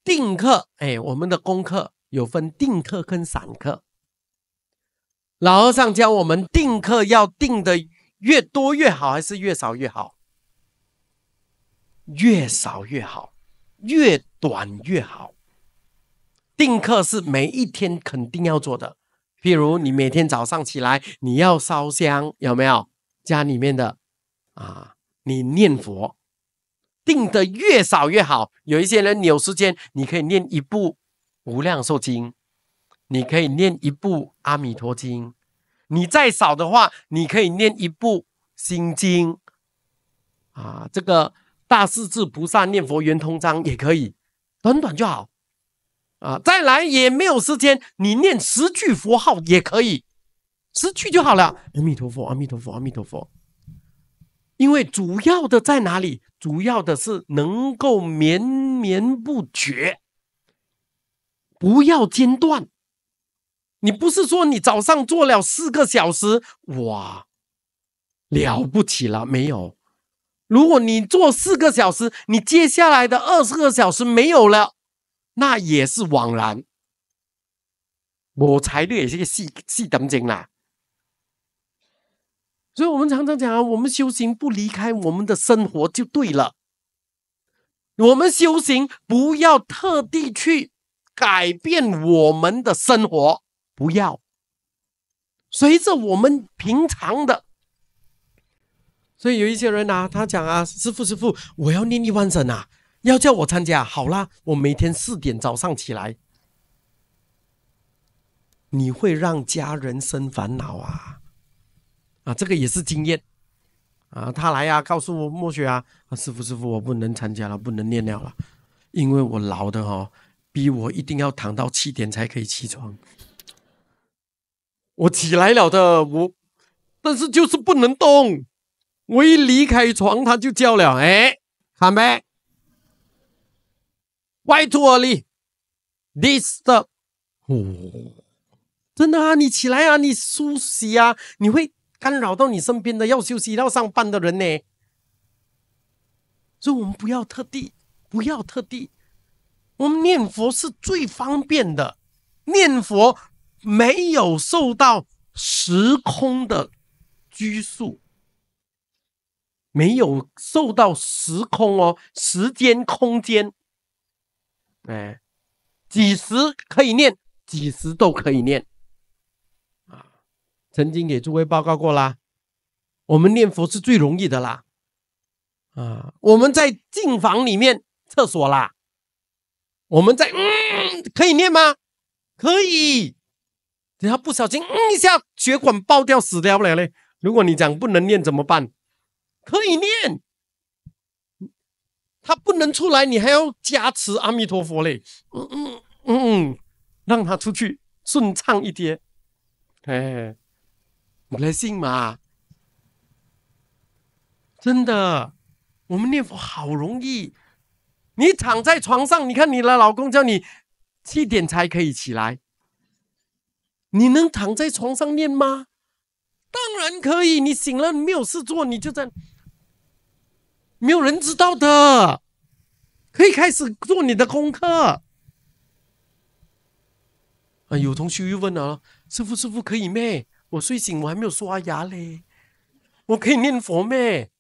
定课，哎，我们的功课有分定课跟散课。老和尚教我们定课要定的越多越好，还是越少越好？越少越好，越短越好。定课是每一天肯定要做的，譬如你每天早上起来，你要烧香，有没有？家里面的，啊，你念佛定的越少越好。有一些人你有时间，你可以念一部《无量寿经》，你可以念一部《阿弥陀经》，你再少的话，你可以念一部《心经》啊，这个《大势至菩萨念佛圆通章》也可以，短短就好啊。再来也没有时间，你念十句佛号也可以。失去就好了，阿弥陀佛，阿弥陀佛，阿弥陀佛。因为主要的在哪里？主要的是能够绵绵不绝，不要间断。你不是说你早上做了四个小时，哇，了不起了没有？如果你做四个小时，你接下来的二十个小时没有了，那也是枉然。我才略也是个细细等精啦。所以，我们常常讲啊，我们修行不离开我们的生活就对了。我们修行不要特地去改变我们的生活，不要随着我们平常的。所以，有一些人啊，他讲啊，师傅，师傅，我要念一万声啊，要叫我参加。好啦，我每天四点早上起来，你会让家人生烦恼啊。啊，这个也是经验啊！他来呀，告诉我墨雪啊，师傅师傅，我不能参加了，不能念了了，因为我老的哈，逼我一定要躺到七点才可以起床。我起来了的，我，但是就是不能动。我一离开床，他就叫了，哎，看呗，拜托你，this，哦，真的啊，你起来啊，你梳洗啊，你会。干扰到你身边的要休息、要上班的人呢，所以我们不要特地，不要特地，我们念佛是最方便的，念佛没有受到时空的拘束，没有受到时空哦，时间、空间，哎，几时可以念，几时都可以念。曾经给诸位报告过啦，我们念佛是最容易的啦，啊，我们在净房里面厕所啦，我们在嗯，可以念吗？可以，只要不小心嗯一下血管爆掉死掉了嘞。如果你讲不能念怎么办？可以念，他不能出来，你还要加持阿弥陀佛嘞，嗯嗯嗯，让他出去顺畅一点，哎。你来信嘛？真的，我们念佛好容易。你躺在床上，你看你的老公叫你七点才可以起来，你能躺在床上念吗？当然可以。你醒了没有事做，你就在没有人知道的，可以开始做你的功课。啊，有同学又问了，师傅，师傅可以咩？我睡醒，我还没有刷牙嘞，我可以念佛咩？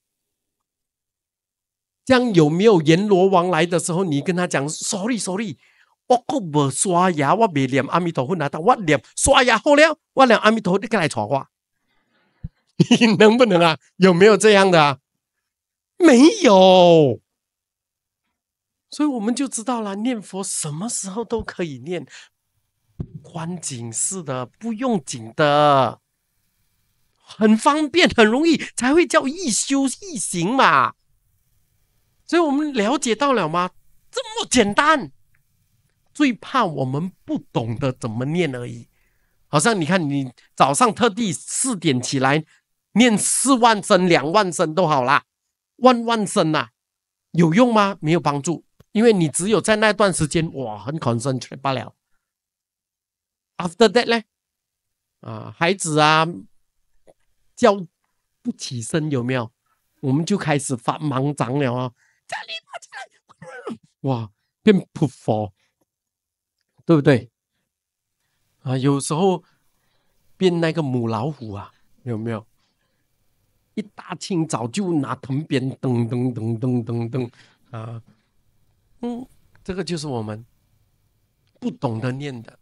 这样有没有阎罗王来的时候，你跟他讲，sorry sorry，我可不刷牙，我没念阿弥陀佛，到，我念刷牙好了，我念阿弥陀，佛你过来传话，你 [laughs] 能不能啊？有没有这样的啊？没有，所以我们就知道了，念佛什么时候都可以念。观景式的，不用景的，很方便，很容易，才会叫一修一行嘛。所以我们了解到了吗？这么简单，最怕我们不懂得怎么念而已。好像你看，你早上特地四点起来念四万声、两万声都好啦，万万声呐，有用吗？没有帮助，因为你只有在那段时间哇，很 c o n c e n t r a t e 罢了。After that 呢？啊，孩子啊，叫不起身有没有？我们就开始发盲长了啊！哇，变泼佛，对不对？啊，有时候变那个母老虎啊，有没有？一大清早就拿藤鞭噔噔噔噔噔噔啊！嗯，这个就是我们不懂得念的。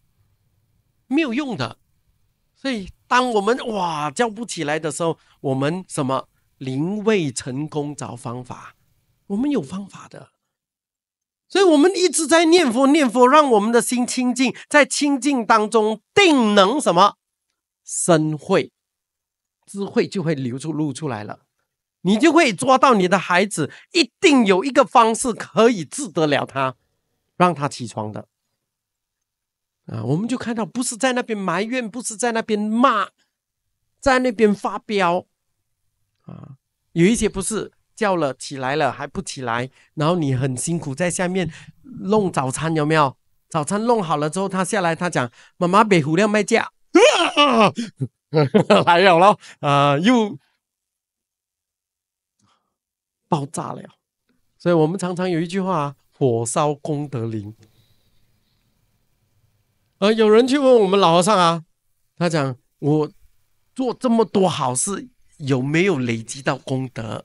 没有用的，所以当我们哇叫不起来的时候，我们什么灵位成功找方法，我们有方法的，所以我们一直在念佛念佛，让我们的心清净，在清净当中定能什么生慧，智慧就会流出露出来了，你就会抓到你的孩子，一定有一个方式可以治得了他，让他起床的。啊，我们就看到不是在那边埋怨，不是在那边骂，在那边发飙，啊，有一些不是叫了起来了，还不起来，然后你很辛苦在下面弄早餐，有没有？早餐弄好了之后，他下来，他讲：“妈妈别胡乱卖价。[laughs] ”来了咯，啊，又爆炸了，所以我们常常有一句话：“火烧功德林。”有人去问我们老和尚啊，他讲我做这么多好事有没有累积到功德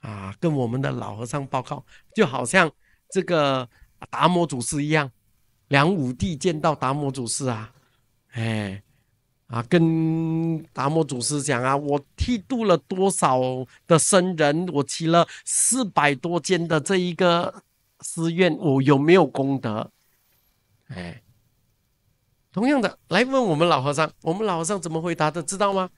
啊？跟我们的老和尚报告，就好像这个达摩祖师一样，梁武帝见到达摩祖师啊，哎，啊，跟达摩祖师讲啊，我剃度了多少的僧人，我起了四百多间的这一个寺院，我有没有功德？哎。同样的，来问我们老和尚，我们老和尚怎么回答的，知道吗？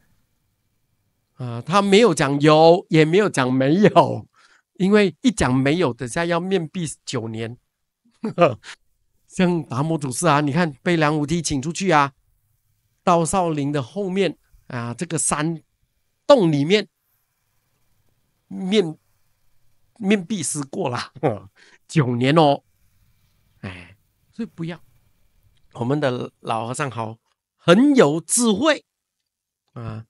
啊，他没有讲有，也没有讲没有，因为一讲没有，等下要面壁九年。[laughs] 像达摩祖师啊，你看被梁武帝请出去啊，到少林的后面啊，这个山洞里面面面壁思过了九年哦，哎，所以不要。我们的老和尚好很有智慧啊！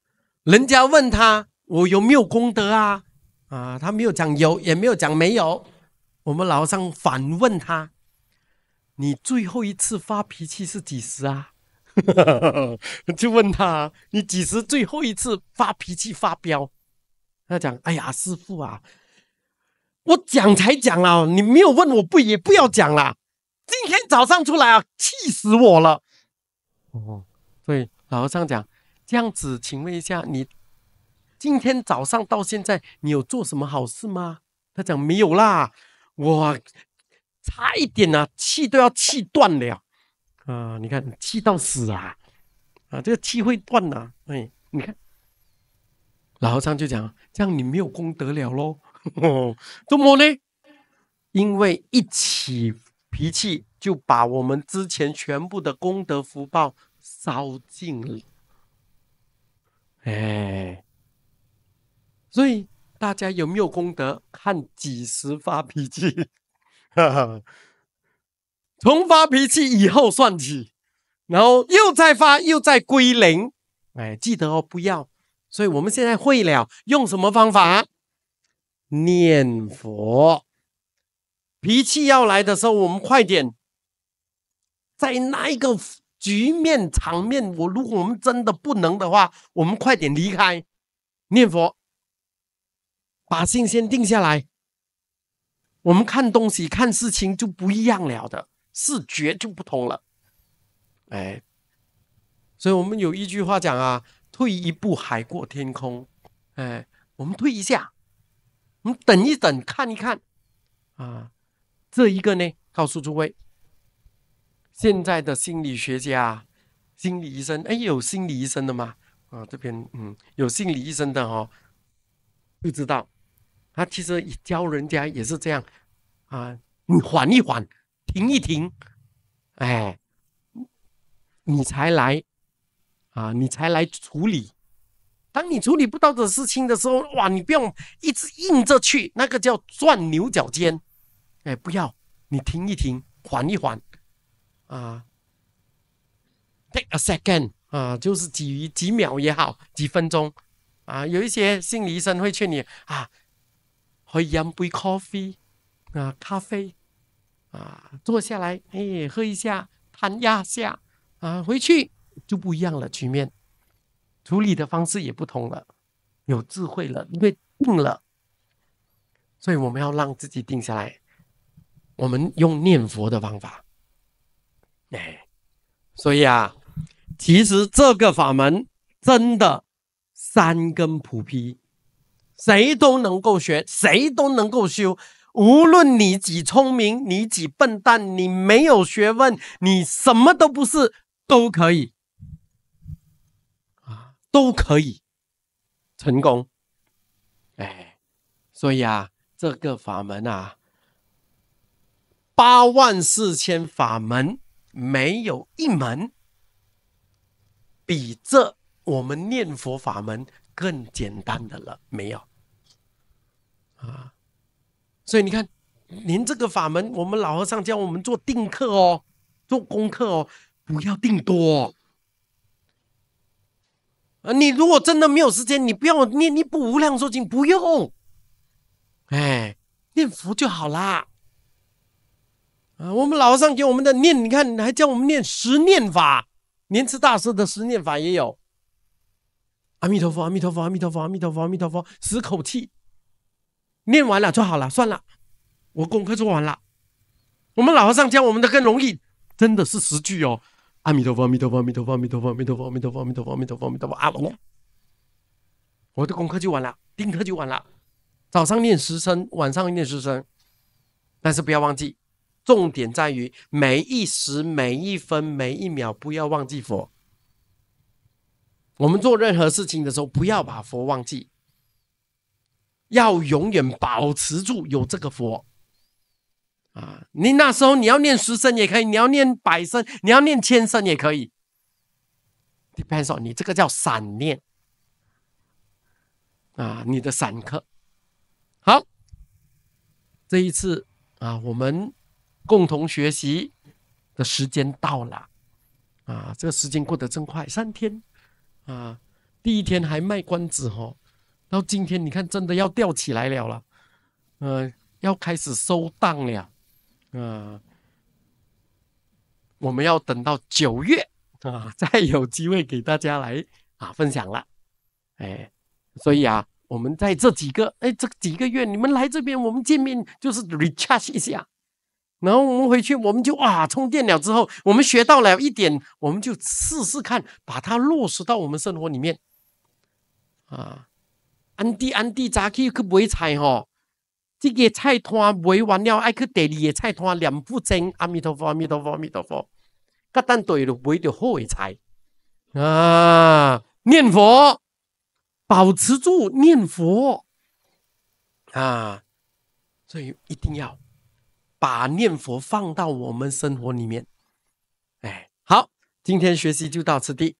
人家问他我有没有功德啊？啊，他没有讲有，也没有讲没有。我们老和尚反问他：“你最后一次发脾气是几时啊？” [laughs] 就问他：“你几时最后一次发脾气发飙？”他讲：“哎呀，师傅啊，我讲才讲了，你没有问我不也不要讲啦。”今天早上出来啊，气死我了！哦，所以老和尚讲这样子，请问一下，你今天早上到现在，你有做什么好事吗？他讲没有啦，哇，差一点啊，气都要气断了啊！你看，气到死啊！啊，这个气会断呐，哎，你看，老和尚就讲这样，你没有功德了喽？哦，怎么呢？因为一起。脾气就把我们之前全部的功德福报烧尽了，哎，所以大家有没有功德？看几时发脾气，[laughs] 从发脾气以后算起，然后又再发，又再归零。哎，记得哦，不要。所以我们现在会了，用什么方法？念佛。脾气要来的时候，我们快点，在那一个局面场面，我如果我们真的不能的话，我们快点离开，念佛，把心先定下来。我们看东西看事情就不一样了的，视觉就不同了。哎，所以我们有一句话讲啊：“退一步海阔天空。”哎，我们退一下，我们等一等，看一看，啊。这一个呢，告诉诸位，现在的心理学家、心理医生，哎，有心理医生的吗？啊，这边嗯，有心理医生的哦，不知道，他其实教人家也是这样，啊，你缓一缓，停一停，哎，你才来，啊，你才来处理。当你处理不到的事情的时候，哇，你不用一直硬着去，那个叫钻牛角尖。哎，不要，你听一听，缓一缓，啊，take a second 啊，就是几几秒也好，几分钟，啊，有一些心理医生会劝你啊，喝一杯 coffee 啊，咖啡，啊，坐下来，哎，喝一下，弹压下，啊，回去就不一样了，局面，处理的方式也不同了，有智慧了，因为病了，所以我们要让自己定下来。我们用念佛的方法，哎，所以啊，其实这个法门真的三根菩提，谁都能够学，谁都能够修。无论你几聪明，你几笨蛋，你没有学问，你什么都不是，都可以啊，都可以成功。哎，所以啊，这个法门啊。八万四千法门，没有一门比这我们念佛法门更简单的了，没有啊？所以你看，您这个法门，我们老和尚教我们做定课哦，做功课哦，不要定多。啊，你如果真的没有时间，你不要念，你补无量寿经不用，哎，念佛就好啦。啊，我们老和尚给我们的念，你看，还教我们念十念法，莲池大师的十念法也有。阿弥陀佛，阿弥陀佛，阿弥陀佛，阿弥陀佛，阿弥陀佛，十口气，念完了就好了，算了，我功课做完了。我们老和尚教我们的更容易，真的是十句哦，阿弥陀佛，阿弥陀佛，阿弥陀佛，阿弥陀佛，阿弥陀佛，阿弥陀佛，阿弥陀佛，阿弥陀佛，阿弥陀佛。阿弥陀佛，我的功课就完了，听课就完了。早上念十声，晚上念十声，但是不要忘记。重点在于每一时、每一分、每一秒，不要忘记佛。我们做任何事情的时候，不要把佛忘记，要永远保持住有这个佛啊！你那时候你要念十声也可以，你要念百声，你要念千声也可以。Depends on 你这个叫散念啊，你的散客。好，这一次啊，我们。共同学习的时间到了啊！这个时间过得真快，三天啊！第一天还卖关子哦，到今天你看，真的要吊起来了了，呃，要开始收档了，啊，我们要等到九月啊，[laughs] 再有机会给大家来啊分享了。哎，所以啊，我们在这几个哎这几个月，你们来这边，我们见面就是 recharge 一下。然后我们回去，我们就哇充电了之后，我们学到了一点，我们就试试看，把它落实到我们生活里面。啊，安迪安咋早起去买菜哦？这个菜摊买完了，爱去第二个菜摊两不争。阿弥陀佛，阿弥陀佛，阿弥陀佛，格单队了，为了火柴啊念佛，保持住念佛啊，所以一定要。把念佛放到我们生活里面，哎，好，今天学习就到此地。